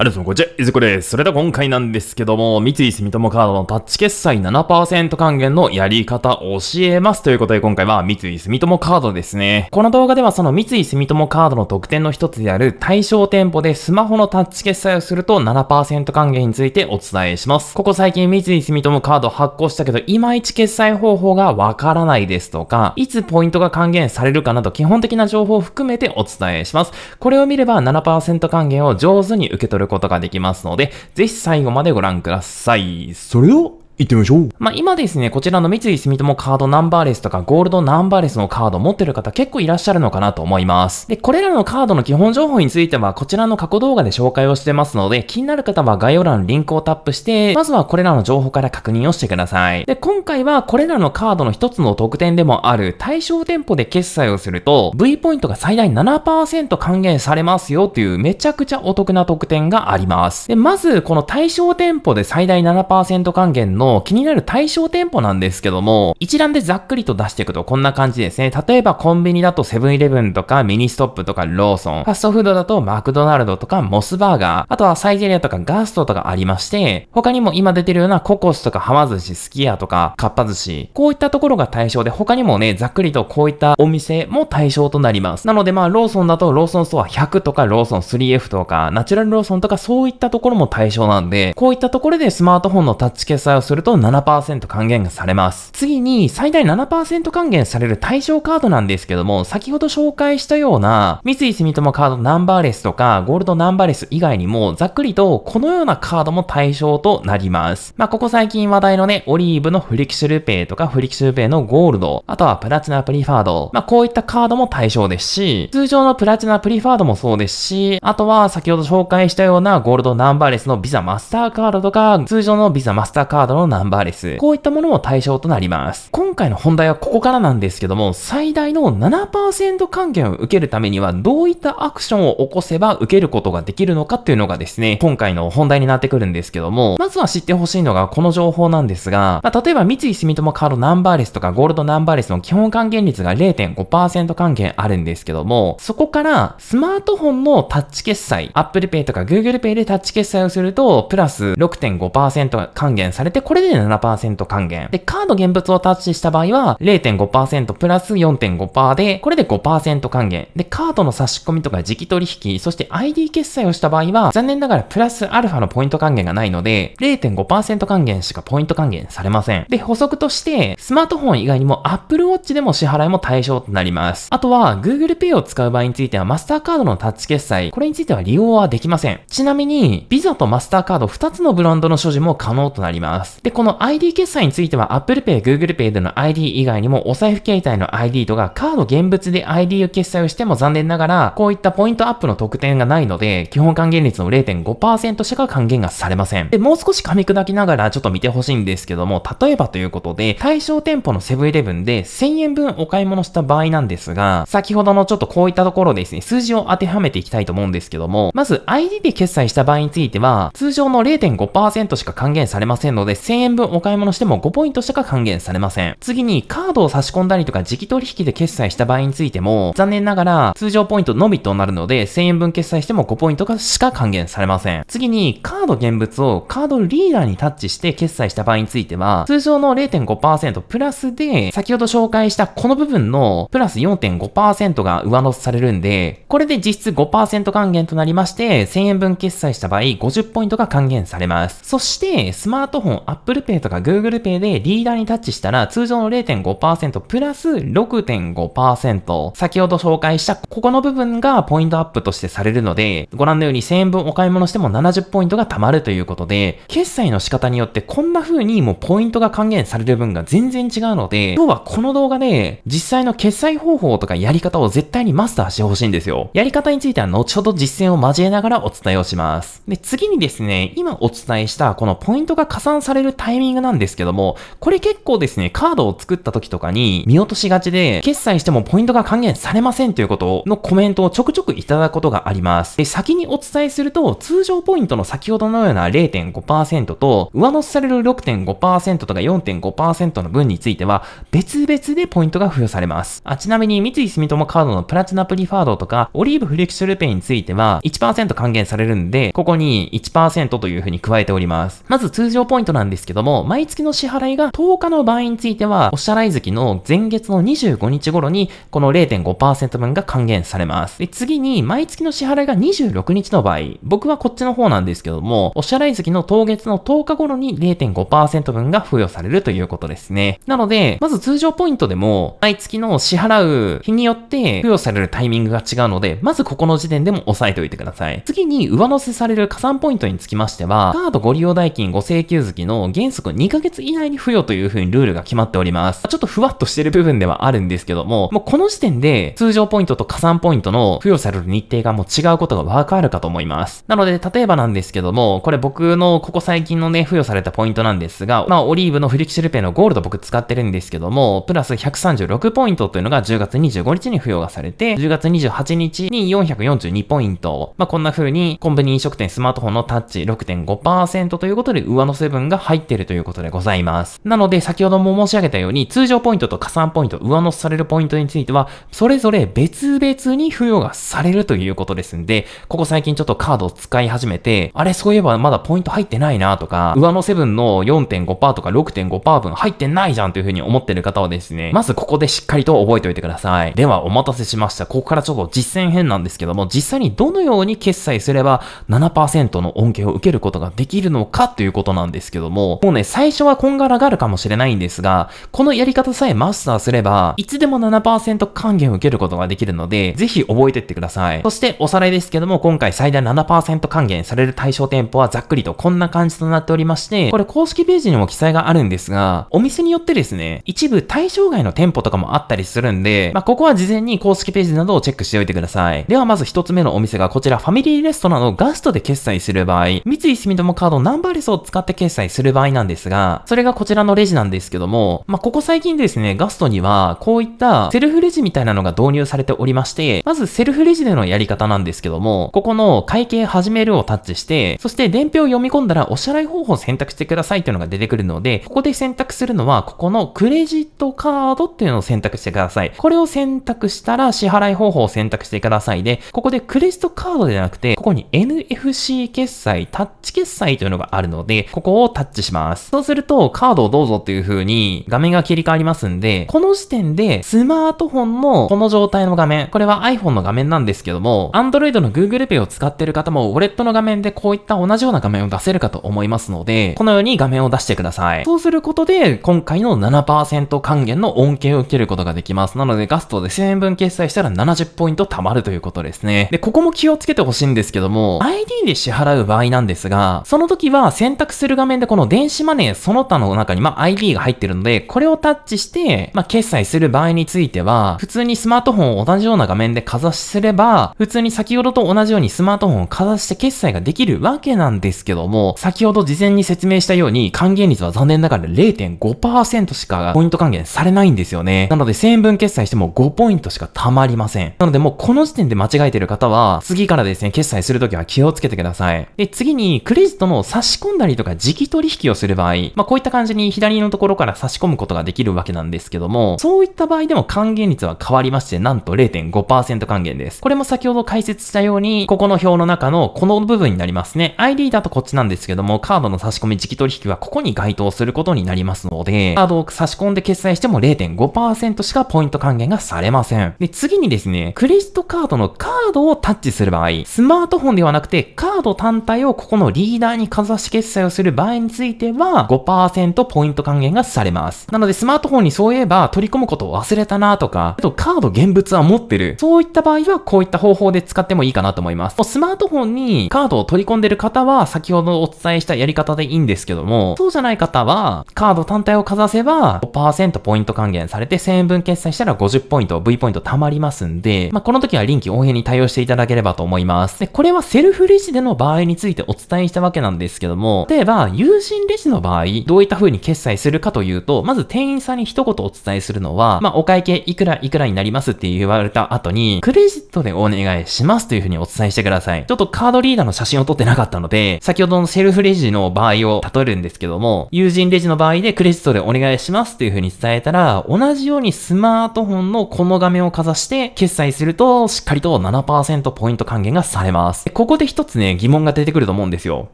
ありがとうございます。こんにちは。いずこです。それでは今回なんですけども、三井住友カードのタッチ決済7%還元のやり方教えます。ということで今回は三井住友カードですね。この動画ではその三井住友カードの特典の一つである対象店舗でスマホのタッチ決済をすると7%還元についてお伝えします。ここ最近三井住友カード発行したけど、いまいち決済方法がわからないですとか、いつポイントが還元されるかなど基本的な情報を含めてお伝えします。これを見れば7%還元を上手に受け取るることができますので、ぜひ最後までご覧ください。それでは行ってみましょう。まあ、今ですね、こちらの三井住友カードナンバーレスとかゴールドナンバーレスのカード持ってる方結構いらっしゃるのかなと思います。で、これらのカードの基本情報についてはこちらの過去動画で紹介をしてますので、気になる方は概要欄のリンクをタップして、まずはこれらの情報から確認をしてください。で、今回はこれらのカードの一つの特典でもある対象店舗で決済をすると、V ポイントが最大7%還元されますよというめちゃくちゃお得な特典があります。で、まずこの対象店舗で最大7%還元の気になる対象店舗なんですけども、一覧でざっくりと出していくとこんな感じですね。例えばコンビニだとセブンイレブンとかミニストップとかローソン、ファストフードだとマクドナルドとかモスバーガー、あとはサイゼリアとかガストとかありまして、他にも今出てるようなココスとかはま寿司、すき家とかかっぱ寿司、こういったところが対象で他にもね、ざっくりとこういったお店も対象となります。なのでまあローソンだとローソンストア100とかローソン 3F とかナチュラルローソンとかそういったところも対象なんで、こういったところでスマートフォンのタッチ決済をするると7%還元がされます。次に、最大7%還元される対象カードなんですけども、先ほど紹介したような、三井住友カードナンバーレスとか、ゴールドナンバーレス以外にも、ざっくりと、このようなカードも対象となります。まあ、ここ最近話題のね、オリーブのフリキシルペイとか、フリキシルペイのゴールド、あとはプラチナプリファード、まあ、こういったカードも対象ですし、通常のプラチナプリファードもそうですし、あとは先ほど紹介したようなゴールドナンバーレスのビザマスターカードとか、通常のビザマスターカードのナンバーレス、こういったものも対象となります。今回の本題はここからなんですけども、最大の7%還元を受けるためには、どういったアクションを起こせば受けることができるのかっていうのがですね、今回の本題になってくるんですけども、まずは知ってほしいのがこの情報なんですが、まあ、例えば三井住友カードナンバーレスとかゴールドナンバーレスの基本還元率が0.5%還元あるんですけども、そこからスマートフォンのタッチ決済、Apple Pay とか Google Pay でタッチ決済をすると、プラス6.5%還元されて、これで7%還元。で、カード現物をタッチした場合は、0.5%プラス4.5%で、これで5%還元。で、カードの差し込みとか時期取引、そして ID 決済をした場合は、残念ながらプラスアルファのポイント還元がないので、0.5%還元しかポイント還元されません。で、補足として、スマートフォン以外にも Apple Watch でも支払いも対象となります。あとは、Google Pay を使う場合については、マスターカードのタッチ決済、これについては利用はできません。ちなみに、Visa とマスターカード2つのブランドの所持も可能となります。で、この ID 決済については Apple Pay、Google Pay での ID 以外にもお財布携帯の ID とかカード現物で ID を決済をしても残念ながらこういったポイントアップの特典がないので基本還元率の0.5%しか還元がされません。で、もう少し噛み砕きながらちょっと見てほしいんですけども例えばということで対象店舗のセブンイレブンで1000円分お買い物した場合なんですが先ほどのちょっとこういったところですね数字を当てはめていきたいと思うんですけどもまず ID で決済した場合については通常の0.5%しか還元されませんので1000円分お買い物しても5ポイントしか還元されません。次に、カードを差し込んだりとか時期取引で決済した場合についても、残念ながら通常ポイントのみとなるので、1000円分決済しても5ポイントしか還元されません。次に、カード現物をカードリーダーにタッチして決済した場合については、通常の0.5%プラスで、先ほど紹介したこの部分のプラス4.5%が上乗せされるんで、これで実質5%還元となりまして、1000円分決済した場合、50ポイントが還元されます。そして、スマートフォン、ア Apple Pay とか Google Pay でリーダーにタッチしたら通常の0.5%プラス6.5%先ほど紹介したここの部分がポイントアップとしてされるのでご覧のように1000円分お買い物しても70ポイントが貯まるということで決済の仕方によってこんな風にもうポイントが還元される分が全然違うので今日はこの動画で実際の決済方法とかやり方を絶対にマスターしてほしいんですよやり方については後ほど実践を交えながらお伝えをしますで次にですね今お伝えしたこのポイントが加算されるうタイミングなんですけども、これ結構ですね、カードを作った時とかに見落としがちで、決済してもポイントが還元されませんということのコメントをちょくちょくいただくことがあります。で、先にお伝えすると、通常ポイントの先ほどのような0.5%と、上乗せされる6.5%とか4.5%の分については、別々でポイントが付与されます。あ、ちなみに三井住友カードのプラチナプリファードとか、オリーブフレキシブルペイについては1、1%還元されるんで、ここに1%という風に加えております。まず通常ポイントなんですですけども、毎月の支払いが10日の場合については、お支払い月の前月の25日頃に、この0.5%分が還元されます。で、次に、毎月の支払いが26日の場合、僕はこっちの方なんですけども、お支払い月の当月の10日頃に0.5%分が付与されるということですね。なので、まず通常ポイントでも、毎月の支払う日によって付与されるタイミングが違うので、まずここの時点でも押さえておいてください。次に、上乗せされる加算ポイントにつきましては、カードご利用代金ご請求月の原則2ヶ月以内に付与という風にルールが決まっております。ちょっとふわっとしてる部分ではあるんですけども、もうこの時点で通常ポイントと加算ポイントの付与される日程がもう違うことがわかるかと思います。なので、例えばなんですけども、これ僕のここ最近のね、付与されたポイントなんですが、まあオリーブのフリキシルペのゴールド僕使ってるんですけども、プラス136ポイントというのが10月25日に付与がされて、10月28日に442ポイント。まあこんな風にコンビニ飲食店スマートフォンのタッチ6.5%ということで上乗せ分が入ってるということでございます。なので、先ほども申し上げたように、通常ポイントと加算ポイント、上乗せされるポイントについては、それぞれ別々に付与がされるということですんで、ここ最近ちょっとカードを使い始めて、あれ、そういえばまだポイント入ってないなとか、上乗せ分の4.5%とか6.5%分入ってないじゃんというふうに思ってる方はですね、まずここでしっかりと覚えておいてください。では、お待たせしました。ここからちょっと実践編なんですけども、実際にどのように決済すれば7%の恩恵を受けることができるのかということなんですけども、もうね、最初はこんがらがるかもしれないんですが、このやり方さえマスターすれば、いつでも7%還元を受けることができるので、ぜひ覚えてってください。そしておさらいですけども、今回最大7%還元される対象店舗はざっくりとこんな感じとなっておりまして、これ公式ページにも記載があるんですが、お店によってですね、一部対象外の店舗とかもあったりするんで、まあ、ここは事前に公式ページなどをチェックしておいてください。ではまず一つ目のお店がこちらファミリーレストランをガストで決済する場合、三井住友カードナンバーレスを使って決済するする場合なんですが、それがこちらのレジなんですけども、まあ、ここ最近ですね、ガストには、こういったセルフレジみたいなのが導入されておりまして、まずセルフレジでのやり方なんですけども、ここの会計始めるをタッチして、そして伝票を読み込んだらお支払い方法を選択してくださいというのが出てくるので、ここで選択するのは、ここのクレジットカードっていうのを選択してください。これを選択したら支払い方法を選択してくださいで、ここでクレジットカードではなくて、ここに NFC 決済、タッチ決済というのがあるので、ここをタッチチします。そうすると、カードをどうぞっていう風に画面が切り替わりますんで、この時点でスマートフォンのこの状態の画面、これは iPhone の画面なんですけども、Android の Google Pay を使ってる方も、ウォレットの画面でこういった同じような画面を出せるかと思いますので、このように画面を出してください。そうすることで、今回の7%還元の恩恵を受けることができます。なので、ガストで1000円分決済したら70ポイント貯まるということですね。で、ここも気をつけてほしいんですけども、ID で支払う場合なんですが、その時は選択する画面でこの電子マネーその他の中に、まあ、ID が入ってるので、これをタッチして、まあ、決済する場合については、普通にスマートフォンを同じような画面でかざしすれば、普通に先ほどと同じようにスマートフォンをかざして決済ができるわけなんですけども、先ほど事前に説明したように、還元率は残念ながら0.5%しかポイント還元されないんですよね。なので1000円分決済しても5ポイントしか貯まりません。なのでもうこの時点で間違えてる方は、次からですね、決済するときは気をつけてください。で、次に、クレジットの差し込んだりとか、磁気取引きをする場合、まあ、こういった感じに左のところから差し込むことができるわけなんですけども、そういった場合でも還元率は変わりまして、なんと0.5%還元です。これも先ほど解説したように、ここの表の中のこの部分になりますね。ID だとこっちなんですけども、カードの差し込み時期取引はここに該当することになりますので、カードを差し込んで決済しても0.5%しかポイント還元がされません。で、次にですね、クレジットカードのカードをタッチする場合、スマートフォンではなくて、カード単体をここのリーダーにかざし決済をする場合についていては5%ポイント還元がされます。なのでスマートフォンにそういえば取り込むことを忘れたなとか、あとカード現物は持ってる。そういった場合はこういった方法で使ってもいいかなと思います。スマートフォンにカードを取り込んでる方は先ほどお伝えしたやり方でいいんですけども、そうじゃない方はカード単体をかざせば5%ポイント還元されて1000円分決済したら50ポイント、V ポイント貯まりますんで、まあ、この時は臨機応変に対応していただければと思います。で、これはセルフレジでの場合についてお伝えしたわけなんですけども、例えば友人人レジの場合、どういった風に決済するかというと、まず店員さんに一言お伝えするのは、まあ、お会計いくらいくらになりますって言われた後に、クレジットでお願いしますという風にお伝えしてください。ちょっとカードリーダーの写真を撮ってなかったので、先ほどのセルフレジの場合を例えるんですけども、友人レジの場合でクレジットでお願いしますという風に伝えたら、同じようにスマートフォンのこの画面をかざして決済すると、しっかりと7%ポイント還元がされます。ここで一つね、疑問が出てくると思うんですよ。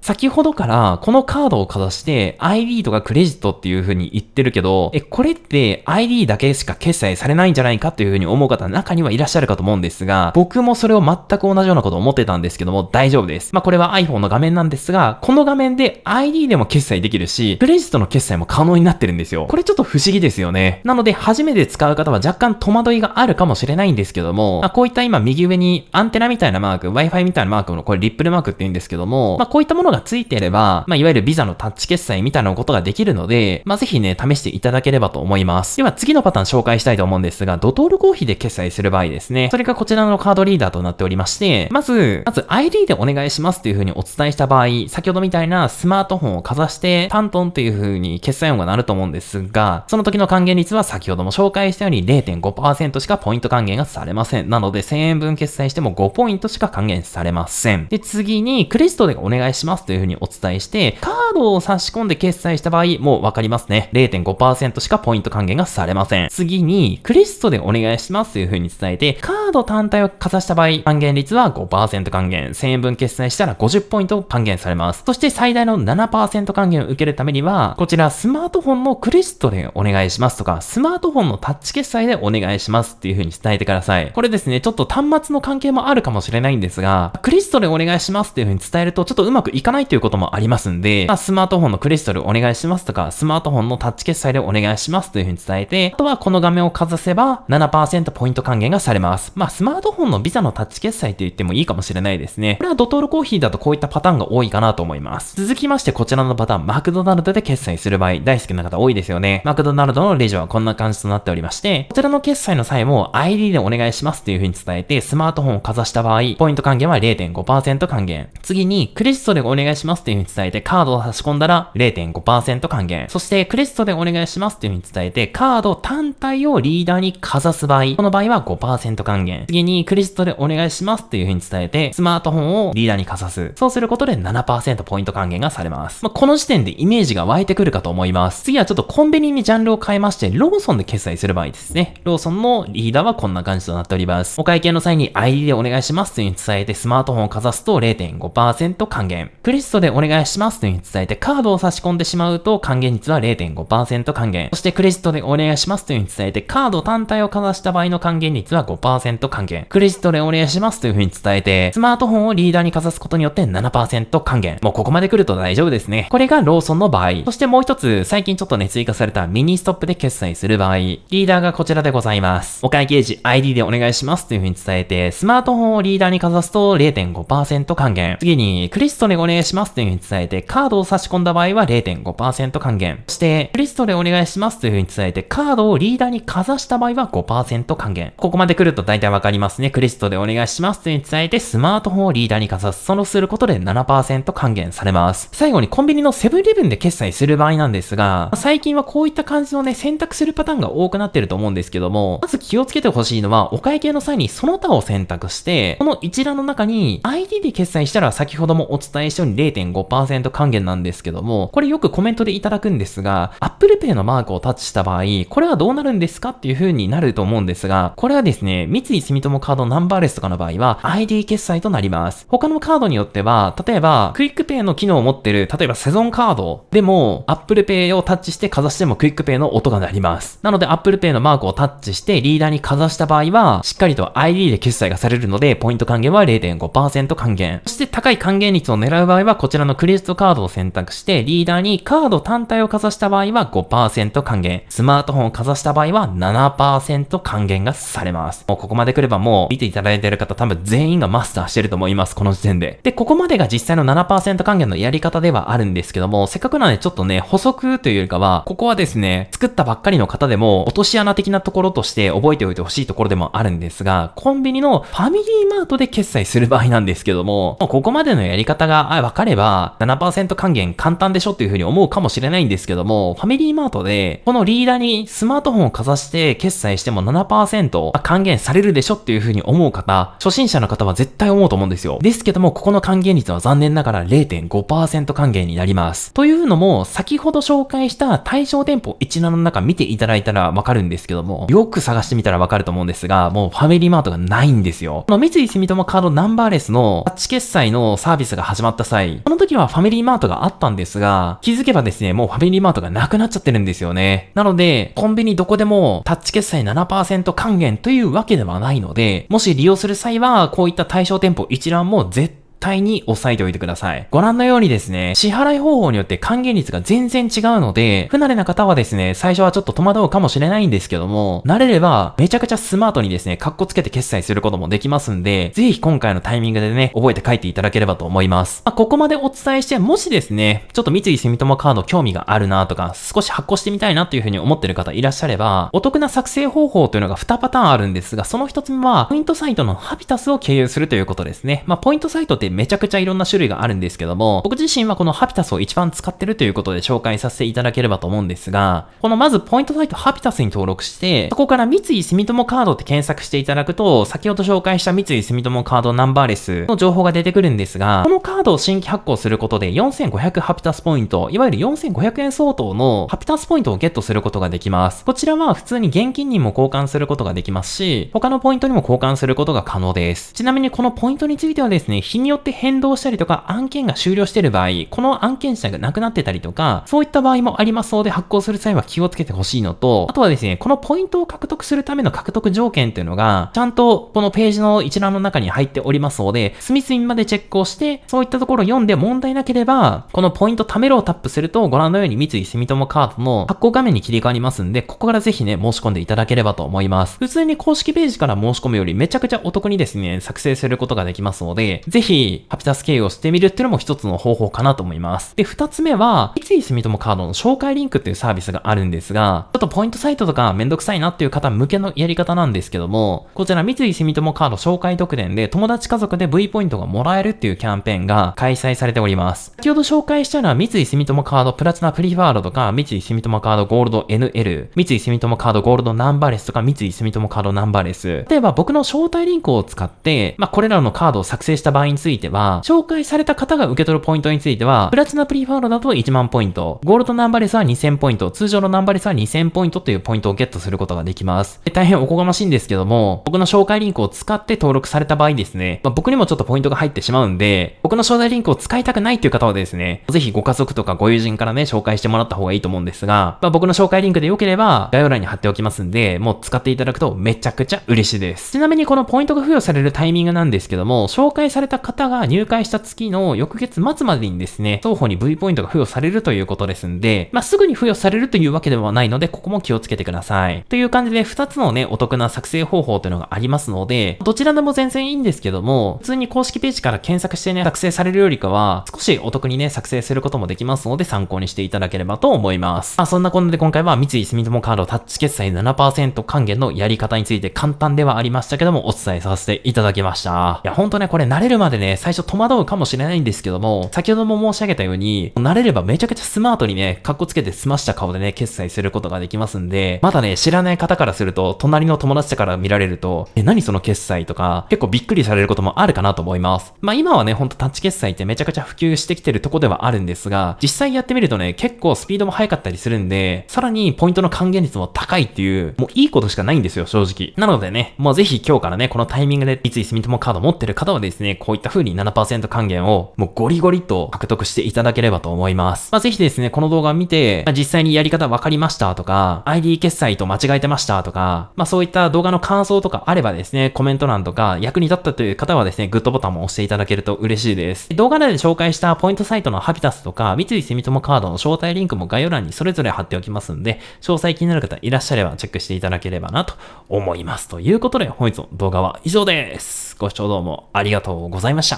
先ほどから、このカードをかざしして、ID とかクレジットっていう風に言ってるけど、え、これって ID だけしか決済されないんじゃないかという風に思う方中にはいらっしゃるかと思うんですが、僕もそれを全く同じようなこと思ってたんですけども、大丈夫です。まあ、これは iPhone の画面なんですが、この画面で ID でも決済できるし、クレジットの決済も可能になってるんですよ。これちょっと不思議ですよね。なので、初めて使う方は若干戸惑いがあるかもしれないんですけども、まあ、こういった今右上にアンテナみたいなマーク、Wi-Fi みたいなマークの、これリップルマークって言うんですけども、まあ、こういったものがついていれば、まあ、いわゆるビザのタッチ決済みたいなことができるので、まあ、ぜひね、試していただければと思います。では次のパターン紹介したいと思うんですが、ドトールコーヒーで決済する場合ですね、それがこちらのカードリーダーとなっておりまして、まず、まず ID でお願いしますっていう風にお伝えした場合、先ほどみたいなスマートフォンをかざして、タントンっていう風に決済音が鳴ると思うんですが、その時の還元率は先ほども紹介したように0.5%しかポイント還元がされません。なので1000円分決済しても5ポイントしか還元されません。で、次にクレジットでお願いしますという風にお伝えして、カードを差し込んで決済した場合、もうわかりますね。0.5%しかポイント還元がされません。次に、クリストでお願いしますという風に伝えて、カード単体をかざした場合、還元率は5%還元。1000円分決済したら50ポイント還元されます。そして最大の7%還元を受けるためには、こちらスマートフォンのクリストでお願いしますとか、スマートフォンのタッチ決済でお願いしますっていう風に伝えてください。これですね、ちょっと端末の関係もあるかもしれないんですが、クリストでお願いしますっていう風に伝えるとちょっとうまくいかないということもありますんで、まあ、スマートトフォンのクリストルお願いしますとか、スマートフォンのタッチ決済でお願いしますというふうに伝えて、あとはこの画面をかざせば7%ポイント還元がされます。まあ、スマートフォンのビザのタッチ決済と言ってもいいかもしれないですね。これはドトールコーヒーだとこういったパターンが多いかなと思います。続きましてこちらのパターン、マクドナルドで決済する場合、大好きな方多いですよね。マクドナルドのレジはこんな感じとなっておりまして、こちらの決済の際も ID でお願いしますというふうに伝えて、スマートフォンをかざした場合、ポイント還元は0.5%還元。次に、クレジットでお願いしますというふうに伝えて、カードを差し込んだなら0.5%還元。そしてクレジットでお願いしますという風に伝えて、カード単体をリーダーにかざす場合、この場合は5%還元。次にクレジットでお願いしますという風に伝えて、スマートフォンをリーダーにかざす。そうすることで7%ポイント還元がされます。まあ、この時点でイメージが湧いてくるかと思います。次はちょっとコンビニにジャンルを変えまして、ローソンで決済する場合ですね。ローソンのリーダーはこんな感じとなっております。お会計の際に ID でお願いしますというふに伝えて、スマートフォンをかざすと0.5%還元。クレジットでお願いしますというふに伝えて、カカードを差し込んでしまうと還元率は0.5%還元。そしてクレジットでお願いしますというふうに伝えて、カード単体をかざした場合の還元率は5%還元。クレジットでお願いしますというふうに伝えて、スマートフォンをリーダーにかざすことによって7%還元。もうここまで来ると大丈夫ですね。これがローソンの場合。そしてもう一つ、最近ちょっとね、追加されたミニストップで決済する場合、リーダーがこちらでございます。お会計時 ID でお願いしますというふうに伝えて、スマートフォンをリーダーにかざすと0.5%還元。次に、クレジットでお願いしますというふうに伝えて、カードを差し込んだだ場合は0.5%還元。そして、リストでお願いしますという風に伝えて、カードをリーダーにかざした場合は5%還元。ここまで来ると大体わかりますね。クレジットでお願いしますという風に伝えて、スマートフォンをリーダーにかざす。そのすることで7%還元されます。最後にコンビニのセブンイレブンで決済する場合なんですが、最近はこういった感じのね、選択するパターンが多くなってると思うんですけども、まず気をつけてほしいのは、お会計の際にその他を選択して、この一覧の中に ID で決済したら先ほどもお伝えしたように0.5%還元なんですけどども、これよくコメントでいただくんですが、Apple Pay のマークをタッチした場合、これはどうなるんですかっていう風になると思うんですが、これはですね、三井住友カードナンバーレスとかの場合は ID 決済となります。他のカードによっては、例えば、クイックペイの機能を持ってる、例えばセゾンカードでも、Apple Pay をタッチしてかざしてもクイックペイの音が鳴ります。なので Apple Pay のマークをタッチしてリーダーにかざした場合は、しっかりと ID で決済がされるので、ポイント還元は0.5%還元。そして高い還元率を狙う場合は、こちらのクレジットカードを選択して、してリーダーにカード単体をかざした場合は5%還元、スマートフォンをかざした場合は7%還元がされます。もうここまで来ればもう見ていただいている方多分全員がマスターしてると思います、この時点で。で、ここまでが実際の7%還元のやり方ではあるんですけども、せっかくなんでちょっとね、補足というよりかは、ここはですね、作ったばっかりの方でも落とし穴的なところとして覚えておいてほしいところでもあるんですが、コンビニのファミリーマートで決済する場合なんですけども、もうここまでのやり方が分かれば、7%還元簡簡単でしょっていうふうに思うかもしれないんですけども、ファミリーマートで、このリーダーにスマートフォンをかざして決済しても7%還元されるでしょっていうふうに思う方、初心者の方は絶対思うと思うんですよ。ですけども、ここの還元率は残念ながら0.5%還元になります。というのも、先ほど紹介した対象店舗一覧の中見ていただいたらわかるんですけども、よく探してみたらわかると思うんですが、もうファミリーマートがないんですよ。この三井住友カードナンバーレスのタッチ決済のサービスが始まった際、この時はファミリーマートがあったんですが、気づけばですね、もうファミリーマートがなくなっちゃってるんですよね。なので、コンビニどこでもタッチ決済7%還元というわけではないので、もし利用する際は、こういった対象店舗一覧も絶対対に押さえておいてください。ご覧のようにですね、支払い方法によって還元率が全然違うので、不慣れな方はですね、最初はちょっと戸惑うかもしれないんですけども、慣れればめちゃくちゃスマートにですね、カッコつけて決済することもできますんで、ぜひ今回のタイミングでね、覚えて書いていただければと思います。まあ、ここまでお伝えして、もしですね、ちょっと三井住友カード興味があるなとか、少し発行してみたいなというふうに思ってる方いらっしゃれば、お得な作成方法というのが2パターンあるんですが、その1つ目は、ポイントサイトのハビタスを経由するということですね。まあ、ポイントサイトってってめちゃくちゃいろんな種類があるんですけども、僕自身はこのハピタスを一番使ってるということで紹介させていただければと思うんですが、このまずポイントサイトハピタスに登録して、そこから三井住友カードって検索していただくと、先ほど紹介した三井住友カードナンバーレスの情報が出てくるんですが、このカードを新規発行することで4500ハピタスポイント、いわゆる4500円相当のハピタスポイントをゲットすることができます。こちらは普通に現金にも交換することができますし、他のポイントにも交換することが可能です。ちなみにこのポイントについてはですね、日によよって変動したりとか、案件が終了している場合、この案件自体がなくなってたりとか、そういった場合もありますので、発行する際は気をつけてほしいのと、あとはですね、このポイントを獲得するための獲得条件っていうのが、ちゃんとこのページの一覧の中に入っておりますので、隅々までチェックをして、そういったところを読んで問題なければ、このポイント貯めろをタップすると、ご覧のように三井住友カードの発行画面に切り替わりますんで、ここからぜひね、申し込んでいただければと思います。普通に公式ページから申し込むよりめちゃくちゃお得にですね、作成することができますので、ぜひハピタス経由をしてみるっていうのも一つの方法かなと思います。で、二つ目は、三井住友カードの紹介リンクっていうサービスがあるんですが、ちょっとポイントサイトとかめんどくさいなっていう方向けのやり方なんですけども、こちら三井住友カード紹介特典で友達家族で V ポイントがもらえるっていうキャンペーンが開催されております。先ほど紹介したのは三井住友カードプラチナプリファードとか、三井住友カードゴールド NL、三井住友カードゴールドナンバーレスとか、三井住友カードナンバーレス。例えば僕の招待リンクを使って、まあ、これらのカードを作成した場合についていては、紹介された方が受け取るポイントについては、プラチナプリファードだと1万ポイント、ゴールドナンバレスは2000ポイント、通常のナンバレスは2000ポイントというポイントをゲットすることができます。大変おこがましいんですけども、僕の紹介リンクを使って登録された場合ですね、まあ、僕にもちょっとポイントが入ってしまうんで、僕の招待リンクを使いたくないっていう方はですね、ぜひご家族とかご友人からね、紹介してもらった方がいいと思うんですが、まあ、僕の紹介リンクで良ければ、概要欄に貼っておきますんで、もう使っていただくとめちゃくちゃ嬉しいです。ちなみにこのポイントが付与されるタイミングなんですけども、紹介された方が入会した月の翌月末までにですね、双方に V ポイントが付与されるということですんで、まあ、すぐに付与されるというわけではないので、ここも気をつけてください。という感じで、2つのね、お得な作成方法というのがありますので、どちらでも全然いいんですけども、普通に公式ページから検索してね、作成されるよりかは、少しお得にね、作成することもできますので、参考にしていただければと思います。まあ、そんなこんなで今回は、三井住友カードタッチ決済7%還元のやり方について簡単ではありましたけども、お伝えさせていただきました。いや、ほんとね、これ慣れるまでね、最初戸惑うかもしれないんですけども、先ほども申し上げたように、慣れればめちゃくちゃスマートにね、カッコつけて済ました顔でね、決済することができますんで、まだね、知らない方からすると、隣の友達から見られると、え、何その決済とか、結構びっくりされることもあるかなと思います。まあ今はね、ほんとタッチ決済ってめちゃくちゃ普及してきてるとこではあるんですが、実際やってみるとね、結構スピードも速かったりするんで、さらにポイントの還元率も高いっていう、もういいことしかないんですよ、正直。なのでね、もうぜひ今日からね、このタイミングで三井住友カード持ってる方はですね、こういった風にに7%還元をもうゴリゴリと獲得していただければと思います。まあ、ぜひですね、この動画を見て、まあ、実際にやり方分かりましたとか、ID 決済と間違えてましたとか、まあ、そういった動画の感想とかあればですね、コメント欄とか役に立ったという方はですね、グッドボタンも押していただけると嬉しいです。動画内で紹介したポイントサイトのハビタスとか、三井住友カードの招待リンクも概要欄にそれぞれ貼っておきますんで、詳細気になる方いらっしゃればチェックしていただければなと思います。ということで、本日の動画は以上です。ご視聴どうもありがとうございました。